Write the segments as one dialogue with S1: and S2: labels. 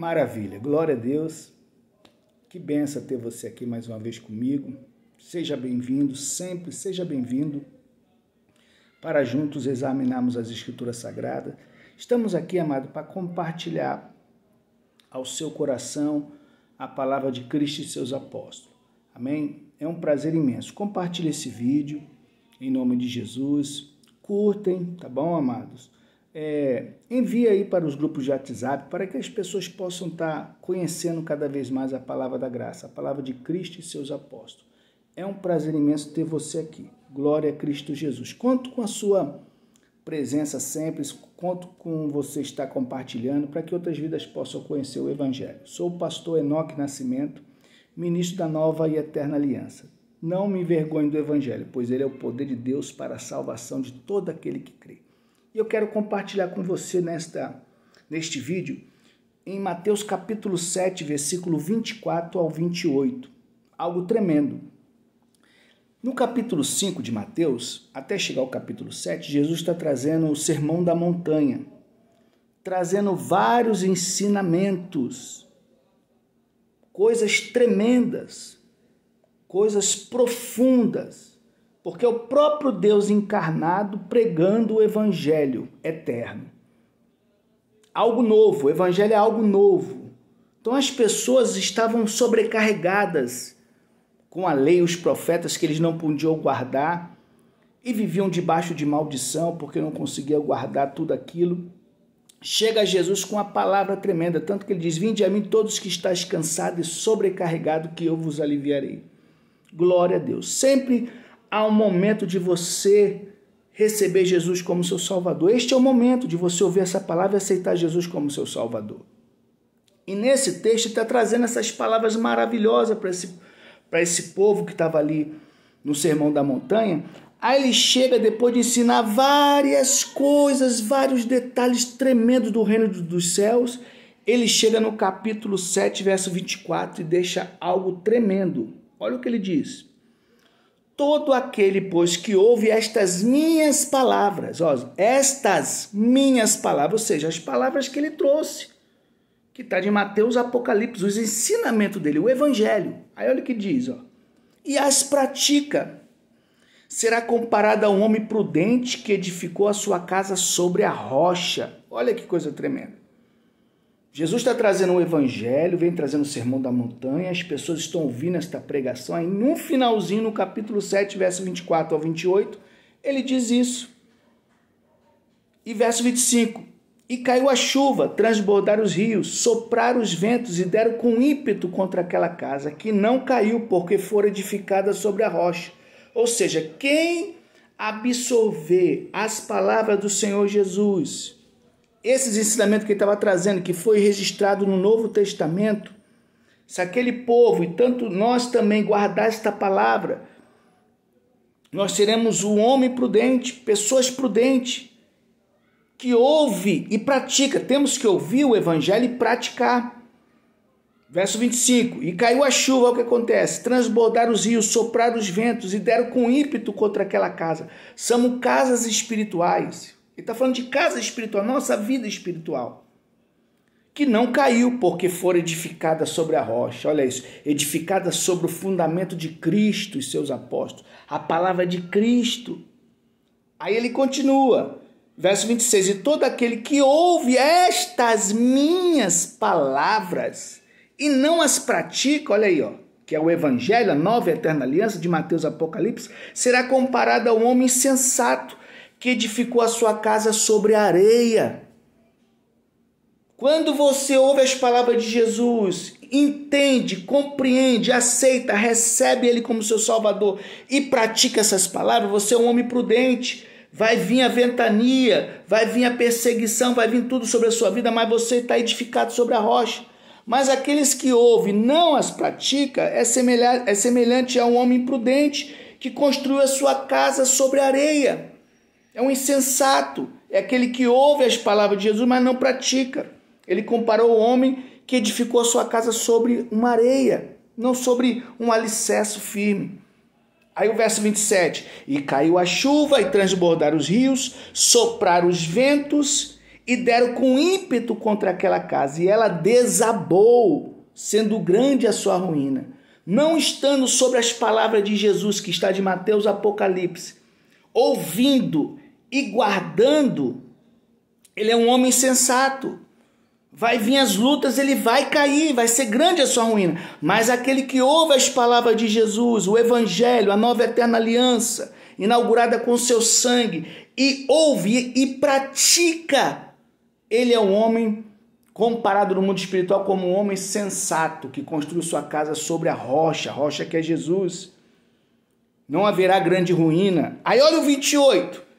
S1: Maravilha, glória a Deus. Que benção ter você aqui mais uma vez comigo. Seja bem-vindo, sempre seja bem-vindo para juntos examinarmos as Escrituras Sagradas. Estamos aqui, amado, para compartilhar ao seu coração a palavra de Cristo e seus apóstolos. Amém? É um prazer imenso. Compartilhe esse vídeo em nome de Jesus. Curtem, tá bom, amados? É, envie aí para os grupos de WhatsApp para que as pessoas possam estar conhecendo cada vez mais a palavra da graça, a palavra de Cristo e seus apóstolos. É um prazer imenso ter você aqui. Glória a Cristo Jesus. Conto com a sua presença sempre, conto com você estar compartilhando para que outras vidas possam conhecer o Evangelho. Sou o pastor Enoque Nascimento, ministro da Nova e Eterna Aliança. Não me envergonhe do Evangelho, pois ele é o poder de Deus para a salvação de todo aquele que crê. E eu quero compartilhar com você nesta, neste vídeo em Mateus capítulo 7, versículo 24 ao 28. Algo tremendo. No capítulo 5 de Mateus, até chegar ao capítulo 7, Jesus está trazendo o Sermão da Montanha, trazendo vários ensinamentos, coisas tremendas, coisas profundas porque é o próprio Deus encarnado pregando o evangelho eterno. Algo novo, o evangelho é algo novo. Então as pessoas estavam sobrecarregadas com a lei, os profetas que eles não podiam guardar e viviam debaixo de maldição porque não conseguiam guardar tudo aquilo. Chega Jesus com a palavra tremenda, tanto que ele diz: Vinde a mim todos que estáis cansados e sobrecarregados, que eu vos aliviarei. Glória a Deus. Sempre há um momento de você receber Jesus como seu Salvador. Este é o momento de você ouvir essa palavra e aceitar Jesus como seu Salvador. E nesse texto está trazendo essas palavras maravilhosas para esse, esse povo que estava ali no Sermão da Montanha. Aí ele chega depois de ensinar várias coisas, vários detalhes tremendos do reino dos céus. Ele chega no capítulo 7, verso 24 e deixa algo tremendo. Olha o que ele diz. Todo aquele, pois, que ouve estas minhas palavras, ó, estas minhas palavras, ou seja, as palavras que ele trouxe, que está de Mateus, Apocalipse, os ensinamentos dele, o Evangelho. Aí olha o que diz, ó. E as pratica. Será comparado a um homem prudente que edificou a sua casa sobre a rocha. Olha que coisa tremenda. Jesus está trazendo o evangelho, vem trazendo o sermão da montanha, as pessoas estão ouvindo esta pregação. Aí no finalzinho, no capítulo 7, verso 24 ao 28, ele diz isso. E verso 25: E caiu a chuva, transbordaram os rios, sopraram os ventos e deram com ímpeto contra aquela casa, que não caiu, porque fora edificada sobre a rocha. Ou seja, quem absorver as palavras do Senhor Jesus esses ensinamentos que ele estava trazendo, que foi registrado no Novo Testamento, se aquele povo e tanto nós também guardar esta palavra, nós seremos um homem prudente, pessoas prudentes, que ouve e pratica. Temos que ouvir o evangelho e praticar. Verso 25: E caiu a chuva, o que acontece? Transbordaram os rios, sopraram os ventos e deram com ímpeto contra aquela casa. São casas espirituais. Ele está falando de casa espiritual, nossa vida espiritual. Que não caiu porque for edificada sobre a rocha. Olha isso. Edificada sobre o fundamento de Cristo e seus apóstolos. A palavra de Cristo. Aí ele continua. Verso 26: E todo aquele que ouve estas minhas palavras e não as pratica, olha aí, ó, que é o Evangelho, a nova e eterna aliança de Mateus Apocalipse, será comparado a um homem insensato que edificou a sua casa sobre a areia. Quando você ouve as palavras de Jesus, entende, compreende, aceita, recebe Ele como seu Salvador e pratica essas palavras, você é um homem prudente. Vai vir a ventania, vai vir a perseguição, vai vir tudo sobre a sua vida, mas você está edificado sobre a rocha. Mas aqueles que ouvem não as pratica é semelhante, é semelhante a um homem prudente que construiu a sua casa sobre areia. É um insensato, é aquele que ouve as palavras de Jesus, mas não pratica. Ele comparou o homem que edificou a sua casa sobre uma areia, não sobre um alicerce firme. Aí o verso 27: E caiu a chuva, e transbordaram os rios, sopraram os ventos, e deram com ímpeto contra aquela casa, e ela desabou, sendo grande a sua ruína. Não estando sobre as palavras de Jesus, que está de Mateus Apocalipse, ouvindo e guardando, ele é um homem sensato. Vai vir as lutas, ele vai cair, vai ser grande a sua ruína. Mas aquele que ouve as palavras de Jesus, o Evangelho, a nova eterna aliança, inaugurada com seu sangue, e ouve e pratica, ele é um homem, comparado no mundo espiritual, como um homem sensato que construiu sua casa sobre a rocha, a rocha que é Jesus. Não haverá grande ruína. Aí olha o 28.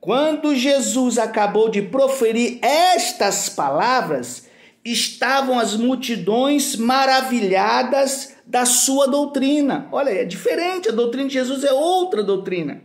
S1: Quando Jesus acabou de proferir estas palavras, estavam as multidões maravilhadas da sua doutrina. Olha, é diferente, a doutrina de Jesus é outra doutrina.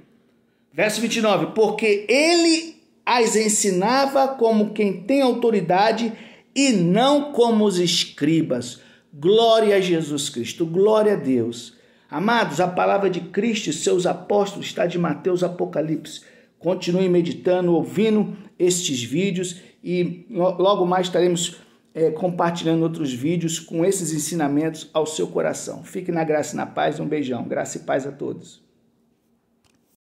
S1: Verso 29: Porque ele as ensinava como quem tem autoridade e não como os escribas. Glória a Jesus Cristo, glória a Deus. Amados, a palavra de Cristo e seus apóstolos está de Mateus Apocalipse Continue meditando, ouvindo estes vídeos e logo mais estaremos é, compartilhando outros vídeos com esses ensinamentos ao seu coração. Fique na graça e na paz. Um beijão. Graça e paz a todos.